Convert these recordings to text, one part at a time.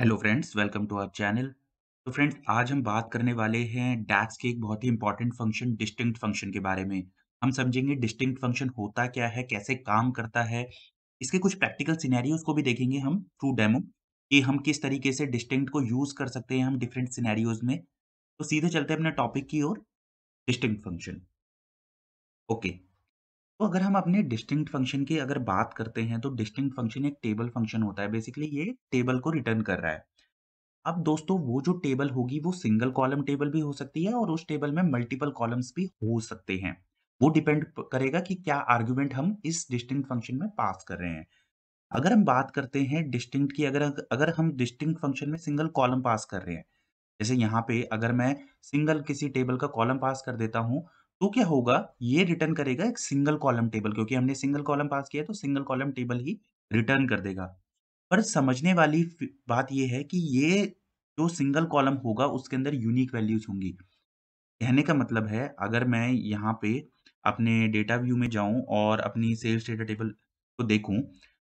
Hello friends welcome to our channel तो friends आज हम बात करने वाले हैं डैक्स के एक बहुत ही इंपॉर्टेंट फंक्शन डिस्टिंक्ट फंक्शन के बारे में हम समझेंगे डिस्टिंक्ट फंक्शन होता क्या है कैसे काम करता है इसके कुछ प्रैक्टिकल सीनैरियोज़ को भी देखेंगे हम थ्रू डेमो कि हम किस तरीके से डिस्टिंक्ट को यूज कर सकते हैं हम डिफरेंट सिनेरियोज में तो सीधे चलते हैं अपने टॉपिक की ओर डिस्टिंक्ट फंक्शन ओके तो अगर हम अपने डिस्टिंक्ट फंक्शन की अगर बात करते हैं तो डिस्टिंक्ट फंक्शन एक टेबल फंक्शन होता है बेसिकली ये टेबल को रिटर्न कर रहा है अब दोस्तों वो जो टेबल होगी वो सिंगल कॉलम टेबल भी हो सकती है और उस टेबल में मल्टीपल कॉलम्स भी हो सकते हैं वो डिपेंड करेगा कि क्या आर्ग्यूमेंट हम इस डिस्टिंक्ट फंक्शन में पास कर रहे हैं अगर हम बात करते हैं डिस्टिंक्ट की अगर अगर हम डिस्टिंक्ट फंक्शन में सिंगल कॉलम पास कर रहे हैं जैसे यहाँ पे अगर मैं सिंगल किसी टेबल का कॉलम पास कर देता हूँ तो क्या होगा ये रिटर्न करेगा एक सिंगल कॉलम टेबल क्योंकि हमने सिंगल कॉलम पास किया तो सिंगल कॉलम टेबल ही रिटर्न कर देगा पर समझने वाली बात यह है कि ये जो सिंगल कॉलम होगा उसके अंदर यूनिक वैल्यूज होंगी कहने का मतलब है अगर मैं यहाँ पे अपने डेटा व्यू में जाऊँ और अपनी सेल्स डेटा टेबल को देखूँ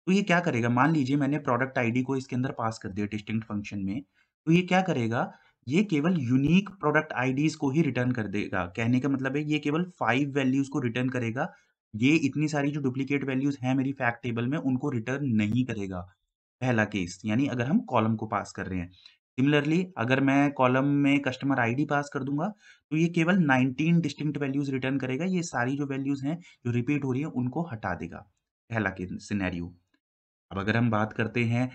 तो ये क्या करेगा मान लीजिए मैंने प्रोडक्ट आईडी को इसके अंदर पास कर दिया डिस्टिंक्ट फंक्शन में तो ये क्या करेगा ये केवल यूनिक प्रोडक्ट आईडीज को ही रिटर्न कर देगा कहने का मतलब है ये केवल फाइव वैल्यूज को रिटर्न करेगा ये इतनी सारी जो डुप्लीकेट वैल्यूज हैं मेरी फैक्ट टेबल में उनको रिटर्न नहीं करेगा पहला केस यानी अगर हम कॉलम को पास कर रहे हैं सिमिलरली अगर मैं कॉलम में कस्टमर आईडी पास कर दूंगा तो ये केवल 19 डिस्टिंक्ट वैल्यूज रिटर्न करेगा ये सारी जो वैल्यूज हैं जो रिपीट हो रही है उनको हटा देगा पहला सिनेरियो अब अगर हम बात करते हैं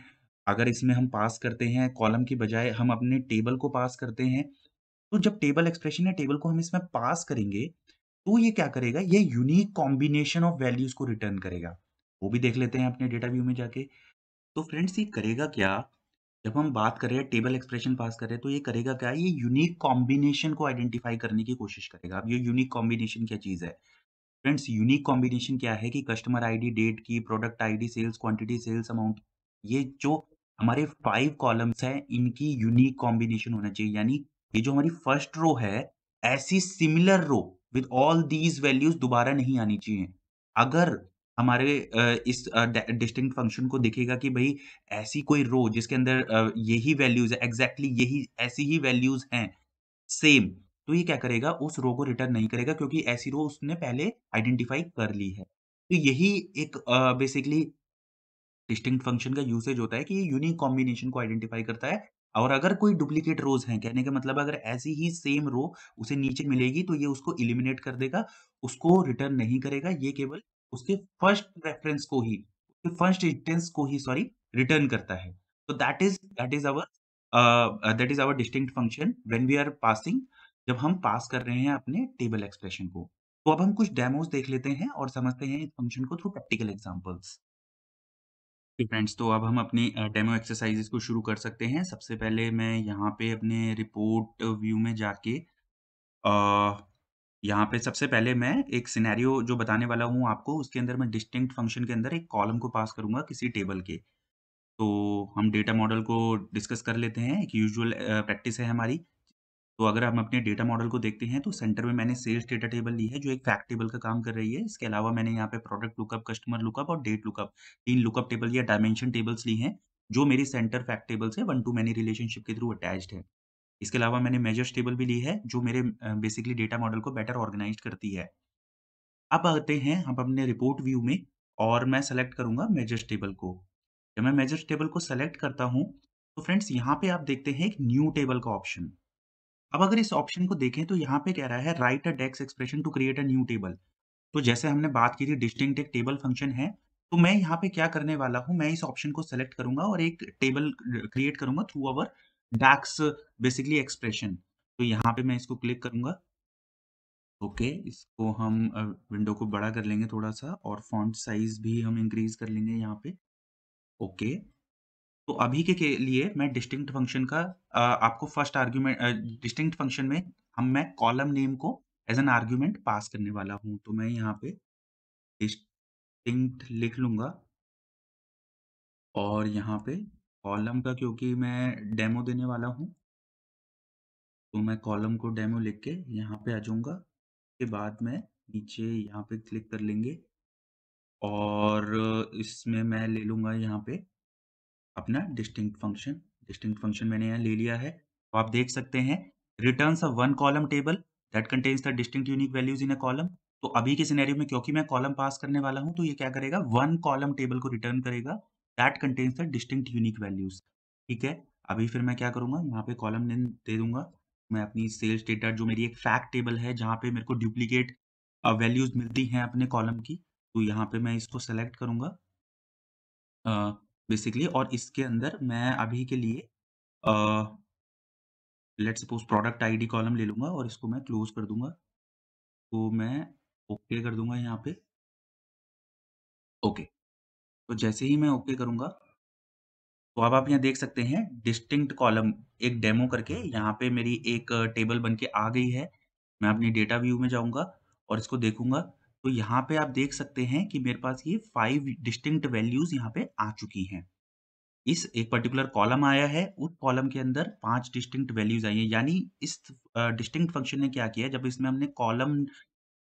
अगर इसमें हम पास करते हैं कॉलम की बजाय हम अपने टेबल को पास करते हैं तो जब टेबल एक्सप्रेशन या टेबल को हम इसमें पास करेंगे तो ये क्या करेगा ये यूनिक कॉम्बिनेशन ऑफ वैल्यूज को रिटर्न करेगा वो भी देख लेते हैं अपने डेटा व्यू में जाके तो फ्रेंड्स ये करेगा क्या जब हम बात कर रहे हैं टेबल एक्सप्रेशन पास कर रहे हैं तो ये करेगा क्या ये यूनिक कॉम्बिनेशन को आइडेंटिफाई करने की कोशिश करेगा अब ये यूनिक कॉम्बिनेशन क्या चीज़ है फ्रेंड्स यूनिक कॉम्बिनेशन क्या है कि कस्टमर आईडी डेट की product ID sales quantity sales amount ये जो हमारे फाइव कॉलम्स हैं इनकी यूनिक कॉम्बिनेशन होना चाहिए यानी ये जो हमारी फर्स्ट रो है ऐसी similar row with all these values दोबारा नहीं आनी चाहिए अगर हमारे इस डिस्टिंक्ट फंक्शन को देखेगा कि भाई ऐसी कोई रो जिसके अंदर यही वैल्यूज है एग्जैक्टली exactly यही ऐसी ही वैल्यूज हैं सेम तो ये क्या करेगा उस रो को रिटर्न नहीं करेगा क्योंकि ऐसी रो उसने पहले आइडेंटिफाई कर ली है तो यही एक बेसिकली डिस्टिंक्ट फंक्शन का यूसेज होता है कि ये यूनिक कॉम्बिनेशन को आइडेंटिफाई करता है और अगर कोई डुप्लीकेट रोज है कहने का मतलब अगर ऐसी ही सेम रो उसे नीचे मिलेगी तो ये उसको इलिमिनेट कर देगा उसको रिटर्न नहीं करेगा ये केवल उसके फर्स्ट रेफरेंस को ही उसके फर्स्ट इंस्टेंस को ही सॉरी रिटर्न करता है तो that is that is our that is our distinct function when we are passing जब हम पास कर रहे हैं अपने टेबल एक्सप्रेशन को तो अब हम कुछ डेमोज देख लेते हैं और समझते हैं इस फंक्शन को थ्रू प्रैक्टिकल एग्जाम्पल्स फ्रेंड्स तो अब हम अपनी डेमो एक्सरसाइजेस को शुरू कर सकते हैं सबसे पहले मैं यहाँ पे अपने रिपोर्ट व्यू में जाके यहाँ पे सबसे पहले मैं एक सिनेरियो जो बताने वाला हूँ आपको उसके अंदर मैं डिस्टिंक्ट फंक्शन के अंदर एक कॉलम को पास करूँगा किसी टेबल के तो हम डेटा मॉडल को डिस्कस कर लेते हैं एक यूजल प्रैक्टिस है हमारी तो अगर हम अपने डेटा मॉडल को देखते हैं तो सेंटर में मैंने सेल्स डेटा टेबल ली है जो एक फैक्ट टेबल का काम कर रही है इसके अलावा मैंने यहाँ पे प्रोडक्ट लुकअप कस्टमर लुकअप और डेट लुकअप तीन लुकअप टेबल या डायमेंशन टेबल्स ली हैं जो मेरी सेंटर फैक्ट टेबल से वन टू मैनी रिलेशनशिप के थ्रू अटैच है इसके अलावा मैंने मेजर्स टेबल भी ली है जो मेरे बेसिकली डेटा मॉडल को बेटर ऑर्गेनाइज करती है अब आते हैं हम अपने रिपोर्ट व्यू में और मैं सेलेक्ट करूंगा मेजर्स टेबल को जब मैं मेजर्स टेबल को सेलेक्ट करता हूँ तो फ्रेंड्स यहाँ पे आप देखते हैं एक न्यू टेबल का ऑप्शन अब अगर इस ऑप्शन को देखें तो यहाँ पे कह रहा है write a DAX expression to create a new table तो जैसे हमने बात की थी डिस्टिंक्ट एक टेबल फंक्शन है तो मैं यहाँ पे क्या करने वाला हूँ मैं इस ऑप्शन को सेलेक्ट करूंगा और एक टेबल क्रिएट करूंगा through our DAX basically expression तो यहाँ पे मैं इसको क्लिक करूंगा ओके okay, इसको हम विंडो uh, को बड़ा कर लेंगे थोड़ा सा और फॉन्ट साइज भी हम इंक्रीज कर लेंगे यहाँ पे ओके okay, तो अभी के, के लिए मैं डिस्टिंक्ट फंक्शन का आ, आपको फर्स्ट आर्ग्यूमेंट डिस्टिंक्ट फंक्शन में हम मैं कॉलम नेम को एज एन आर्ग्यूमेंट पास करने वाला हूँ तो मैं यहाँ पे डिस्टिंक्ट लिख लूंगा और यहाँ पे कॉलम का क्योंकि मैं डेमो देने वाला हूँ तो मैं कॉलम को डेमो लिख के यहाँ पे आ जाऊंगा उसके बाद में नीचे यहाँ पे क्लिक कर लेंगे और इसमें मैं ले लूंगा यहाँ पे अपना डिस्टिंक्ट फंक्शन डिस्टिंक्ट फंक्शन मैंने यहाँ ले लिया है तो आप देख सकते हैं return a one column table that contains the distinct unique values in a column तो अभी के सिनेरियो में क्योंकि मैं कॉलम पास करने वाला हूं तो ये क्या करेगा वन कॉलम टेबल को रिटर्न करेगा that contains the distinct unique values ठीक है अभी फिर मैं क्या करूंगा यहाँ पे कॉलम नेम दे दूंगा मैं अपनी सेल्स डेटा जो मेरी एक फैक्ट टेबल है जहाँ पे मेरे को डुप्लीकेट वैल्यूज मिलती हैं अपने कॉलम की तो यहाँ पे मैं इसको सेलेक्ट करूंगा बेसिकली और इसके अंदर मैं अभी के लिए let suppose product ID column ले लूँगा और इसको मैं क्लोज कर दूंगा तो मैं ओके okay कर दूंगा यहाँ पे ओके okay. तो जैसे ही मैं ओके okay करूँगा तो अब आप यहाँ देख सकते हैं डिस्टिंक्ट कॉलम एक डेमो करके यहाँ पे मेरी एक टेबल बन के आ गई है मैं अपनी डेटा व्यू में जाऊँगा और इसको देखूंगा तो यहाँ पे आप देख सकते हैं कि मेरे पास ये फाइव डिस्टिंक्ट वैल्यूज यहाँ पे आ चुकी हैं इस एक पर्टिकुलर कॉलम आया है उस कॉलम के अंदर पांच डिस्टिंक्ट वैल्यूज आई हैं यानी इस डिस्टिंक्ट फंक्शन ने क्या किया जब इसमें हमने कॉलम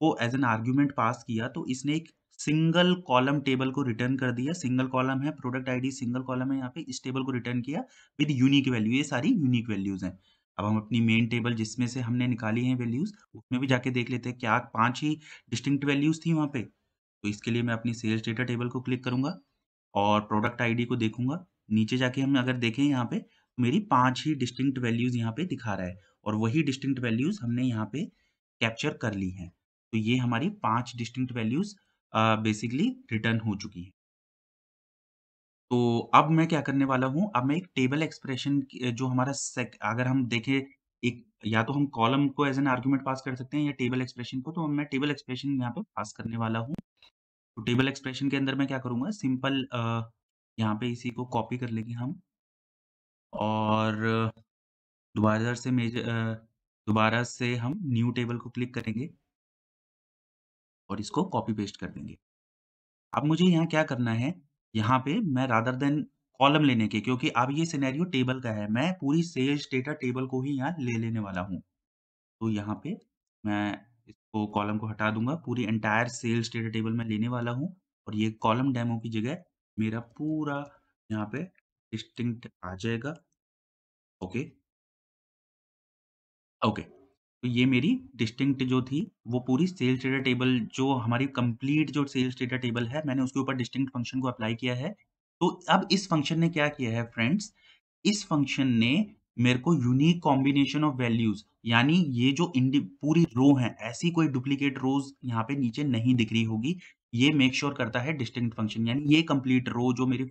को एज एन आर्ग्यूमेंट पास किया तो इसने एक सिंगल कॉलम टेबल को रिटर्न कर दिया सिंगल कॉलम है प्रोडक्ट आईडी सिंगल कॉलम है यहाँ पे इस टेबल को रिटर्न किया विद यूनिक वैल्यू ये सारी यूनिक वैल्यूज हैं अब हम अपनी मेन टेबल जिसमें से हमने निकाली है वैल्यूज उसमें भी जाके देख लेते हैं क्या पांच ही डिस्टिंक्ट वैल्यूज थी वहाँ पे तो इसके लिए मैं अपनी सेल्स डेटा टेबल को क्लिक करूंगा और प्रोडक्ट आईडी को देखूंगा नीचे जाके हम अगर देखें यहाँ पे मेरी पांच ही डिस्टिंक्ट वैल्यूज यहाँ पे दिखा रहा है और वही डिस्टिंक्ट वैल्यूज हमने यहाँ पे कैप्चर कर ली हैं तो ये हमारी पांच डिस्टिंक्ट वैल्यूज बेसिकली रिटर्न हो चुकी है तो अब मैं क्या करने वाला हूँ अब मैं एक टेबल एक्सप्रेशन जो हमारा sec- अगर हम देखें एक या तो हम कॉलम को एज एन आर्ग्यूमेंट पास कर सकते हैं या टेबल एक्सप्रेशन को तो मैं टेबल एक्सप्रेशन यहाँ पे पास करने वाला हूँ तो टेबल एक्सप्रेशन के अंदर मैं क्या करूँगा सिंपल यहाँ पे इसी को कॉपी कर लेंगे हम और दोबारा से मेजर दोबारा से हम न्यू टेबल को क्लिक करेंगे और इसको कॉपी पेस्ट कर देंगे अब मुझे यहाँ क्या करना है यहाँ पे मैं रादर देन कॉलम लेने के क्योंकि अब ये सिनेरियो टेबल का है मैं पूरी सेल्स डेटा टेबल को ही यहाँ ले लेने वाला हूँ तो यहाँ पे मैं इसको कॉलम को हटा दूंगा पूरी एंटायर सेल्स डेटा टेबल में लेने वाला हूँ और ये कॉलम डेमो की जगह मेरा पूरा यहाँ पे डिस्टिंक्ट आ जाएगा ओके ओके तो ये मेरी डिस्टिंक्ट जो थी वो पूरी सेल्स डेटा टेबल जो हमारी कंप्लीट जो सेल्स डेटा टेबल है मैंने उसके ऊपर डिस्टिंक्ट फंक्शन को अप्लाई किया है तो अब इस फंक्शन ने क्या किया है फ्रेंड्स इस फंक्शन ने मेरे को यूनिक कॉम्बिनेशन ऑफ वैल्यूज यानी ये जो पूरी रो है ऐसी कोई डुप्लीकेट रोज यहाँ पे नीचे नहीं दिख रही होगी ये मेक श्योर sure करता है डिस्टिंक्ट फंक्शन यानी ये कंप्लीट रो जो मेरी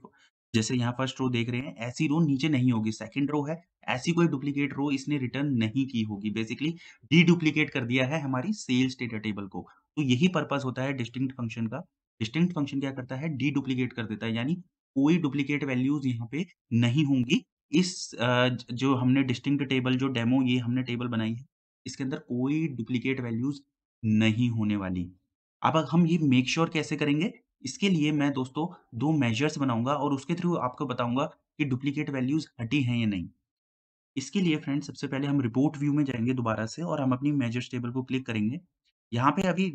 जैसे यहाँ फर्स्ट रो देख रहे हैं ऐसी रो नीचे नहीं होगी सेकंड रो है ऐसी कोई डुप्लीकेट रो इसने रिटर्न नहीं की होगी बेसिकली डीडुप्लीकेट कर दिया है हमारी सेल्स डेटा टेबल को तो यही पर्पज होता है डिस्टिंक्ट फंक्शन का डिस्टिंक्ट फंक्शन क्या करता है डी कर देता है यानी कोई डुप्लीकेट वैल्यूज यहाँ पे नहीं होंगी इस जो हमने डिस्टिंक्ट टेबल जो डेमो ये हमने टेबल बनाई है इसके अंदर कोई डुप्लीकेट वैल्यूज नहीं होने वाली अब हम ये मेक श्योर sure कैसे करेंगे इसके लिए मैं दोस्तों दो मेजर्स बनाऊंगा और उसके थ्रू आपको बताऊंगा कि डुप्लीकेट वैल्यूज हटी हैं या नहीं इसके लिए फ्रेंड्स सबसे पहले हम रिपोर्ट व्यू में जाएंगे दोबारा से और हम अपनी मेजर्स टेबल को क्लिक करेंगे यहाँ पे अभी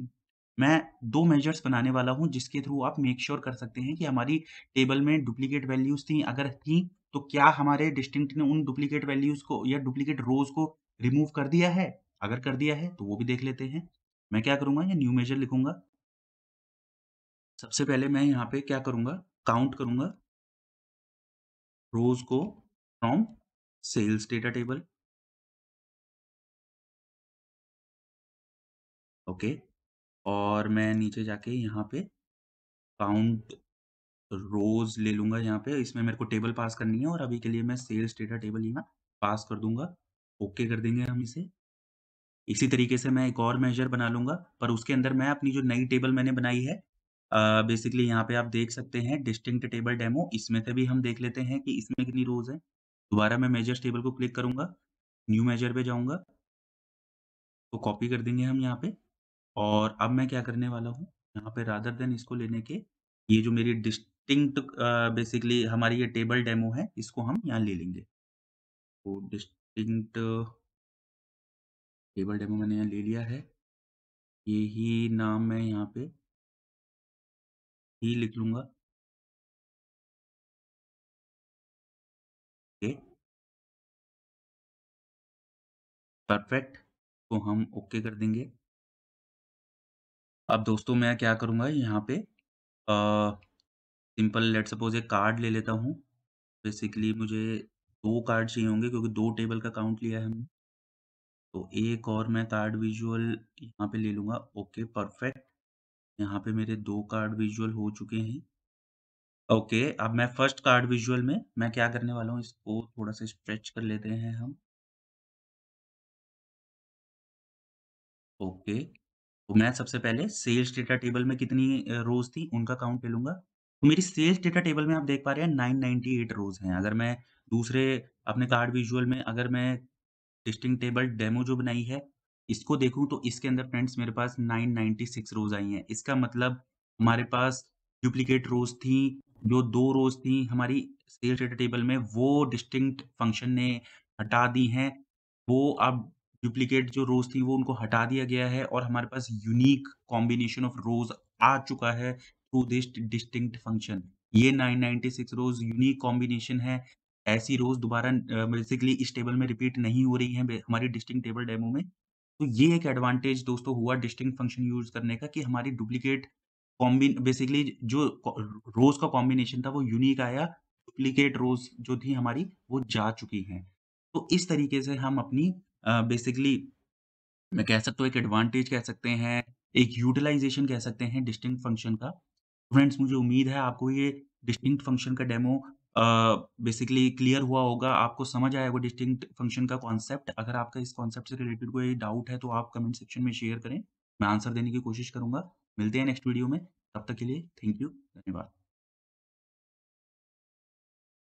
मैं दो मेजर्स बनाने वाला हूँ जिसके थ्रू आप मेक श्योर sure कर सकते हैं कि हमारी टेबल में डुप्लीकेट वैल्यूज थी अगर थी तो क्या हमारे डिस्टिंक्ट ने उन डुप्लीकेट वैल्यूज को या डुप्लीकेट रोज को रिमूव कर दिया है अगर कर दिया है तो वो भी देख लेते हैं मैं क्या करूंगा ये न्यू मेजर लिखूंगा सबसे पहले मैं यहाँ पे क्या करूंगा काउंट करूंगा रोज को from sales data table okay और मैं नीचे जाके यहाँ पे काउंट रोज ले लूंगा यहाँ पे इसमें मेरे को टेबल पास करनी है और अभी के लिए मैं सेल्स डेटा टेबल यहाँ पास कर दूंगा ओके कर देंगे हम इसे इसी तरीके से मैं एक और मेजर बना लूंगा पर उसके अंदर मैं अपनी जो नई टेबल मैंने बनाई है बेसिकली बेसिकली यहाँ पे आप देख सकते हैं डिस्टिंक्ट टेबल डेमो इसमें से भी हम देख लेते हैं कि इसमें कितनी रोज है दोबारा मैं मेजर्स टेबल को क्लिक करूंगा न्यू मेजर पे जाऊंगा तो कॉपी कर देंगे हम यहाँ पे और अब मैं क्या करने वाला हूँ यहाँ पे राधर देन इसको लेने के ये जो मेरी डिस्टिंक्ट बेसिकली हमारी ये टेबल डेमो है इसको हम यहाँ ले लेंगे तो डिस्टिंक्ट टेबल डेमो मैंने यहाँ ले लिया है यही नाम मैं यहाँ पे ही लिख लूंगा परफेक्ट तो हम ओके कर देंगे अब दोस्तों मैं क्या करूंगा यहाँ पे सिंपल लेट सपोज एक कार्ड ले लेता हूँ बेसिकली मुझे दो कार्ड चाहिए होंगे क्योंकि दो टेबल का काउंट लिया है हमने तो एक और मैं कार्ड विजुअल यहाँ पे ले लूंगा ओके परफेक्ट यहाँ पे मेरे दो कार्ड विजुअल हो चुके हैं ओके okay, अब मैं फर्स्ट कार्ड विजुअल में मैं क्या करने वाला हूँ इसको थोड़ा सा स्ट्रेच कर लेते हैं हम ओके okay, तो मैं सबसे पहले सेल्स डेटा टेबल में कितनी रोज थी उनका काउंट ले लूंगा तो मेरी सेल्स डेटा टेबल में आप देख पा रहे हैं नाइन नाइनटी एट रोज हैं अगर मैं दूसरे अपने कार्ड विजुअल में अगर मैं टेस्टिंग टेबल डेमो जो बनाई है इसको देखूं तो इसके अंदर फ्रेंड्स मेरे पास 996 रोज आई हैं इसका मतलब हमारे पास डुप्लीकेट रोज थी जो दो रोज थी हमारी सेल डेटा टेबल में वो डिस्टिंक्ट फंक्शन ने हटा दी हैं वो अब डुप्लीकेट जो रोज थी वो उनको हटा दिया गया है और हमारे पास यूनिक कॉम्बिनेशन ऑफ रोज आ चुका है थ्रू दिस डिस्टिंक्ट फंक्शन ये 996 रोज यूनिक कॉम्बिनेशन है ऐसी रोज दोबारा बेसिकली इस टेबल में रिपीट नहीं हो रही है हमारी डिस्टिंग टेबल डेमो में तो ये एक एडवांटेज दोस्तों हुआ डिस्टिंग फंक्शन यूज करने का कि हमारी डुप्लीकेट कॉम्बिन बेसिकली जो रोज का कॉम्बिनेशन था वो यूनिक आया डुप्लीकेट रोज जो थी हमारी वो जा चुकी हैं तो इस तरीके से हम अपनी बेसिकली मैं कह सकता हूँ एक एडवांटेज कह सकते हैं एक यूटिलाइजेशन कह सकते हैं डिस्टिंग फंक्शन का फ्रेंड्स मुझे उम्मीद है आपको ये डिस्टिंग फंक्शन का डेमो बेसिकली क्लियर हुआ होगा आपको समझ आया होगा डिस्टिंक्ट फंक्शन का कॉन्सेप्ट अगर आपका इस कॉन्सेप्ट से रिलेटेड कोई डाउट है तो आप कमेंट सेक्शन में शेयर करें मैं आंसर देने की कोशिश करूंगा मिलते हैं नेक्स्ट वीडियो में तब तक के लिए थैंक यू धन्यवाद